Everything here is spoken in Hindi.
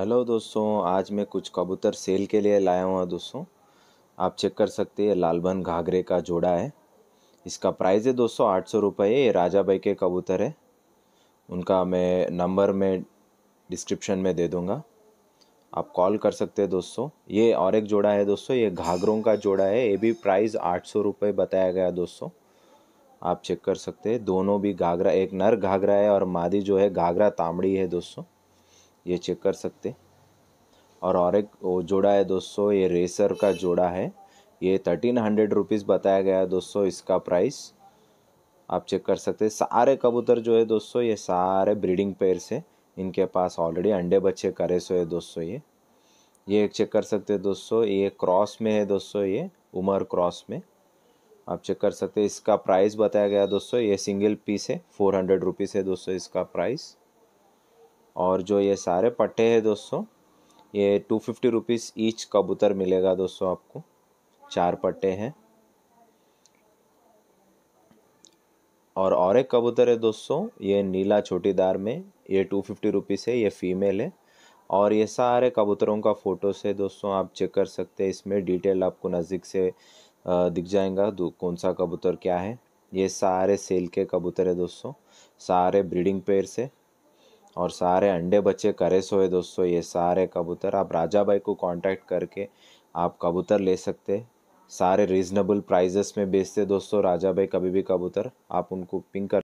हेलो दोस्तों आज मैं कुछ कबूतर सेल के लिए लाया हुआ दोस्तों आप चेक कर सकते हैं लालबन घाघरे का जोड़ा है इसका प्राइस है दोस्तों आठ सौ रुपये ये राजा भाई के कबूतर है उनका मैं नंबर में डिस्क्रिप्शन में दे दूँगा आप कॉल कर सकते हैं दोस्तों ये और एक जोड़ा है दोस्तों ये घाघरों का जोड़ा है ये भी प्राइस आठ सौ रुपये बताया गया दोस्तों आप चेक कर सकते हैं दोनों भी घाघरा एक नर घाघरा है और मादी जो है घाघरा तामड़ी है दोस्तों ये चेक कर सकते और और एक वो जोड़ा है दोस्तों ये रेसर का जोड़ा है ये थर्टीन हंड्रेड रुपीज़ बताया गया है दोस्तों इसका प्राइस आप चेक कर सकते सारे कबूतर जो है दोस्तों ये सारे ब्रीडिंग पेयर से इनके पास ऑलरेडी अंडे बच्चे करे सो है दोस्तों ये ये चेक कर सकते हैं दोस्तों ये क्रॉस में है दोस्तों ये उमर क्रॉस में आप चेक कर सकते हैं इसका प्राइस बताया गया दोस्तों ये सिंगल पीस है फोर हंड्रेड रुपीज़ है दोस्तों इसका प्राइस और जो ये सारे पट्टे हैं दोस्तों ये टू फिफ्टी रुपीज़ ईच कबूतर मिलेगा दोस्तों आपको चार पट्टे हैं और और एक कबूतर है दोस्तों ये नीला छोटीदार में ये टू फिफ्टी रुपीज़ है ये फीमेल है और ये सारे कबूतरों का फ़ोटोस है दोस्तों आप चेक कर सकते हैं इसमें डिटेल आपको नज़दीक से दिख जाएगा कौन सा कबूतर क्या है ये सारे सेल के कबूतर है दोस्तों सारे ब्रीडिंग पेयर से और सारे अंडे बच्चे करे सोए दोस्तों ये सारे कबूतर आप राजा भाई को कांटेक्ट करके आप कबूतर ले सकते सारे रीज़नेबल प्राइजेस में बेचते दोस्तों राजा भाई कभी भी कबूतर आप उनको पिंक कर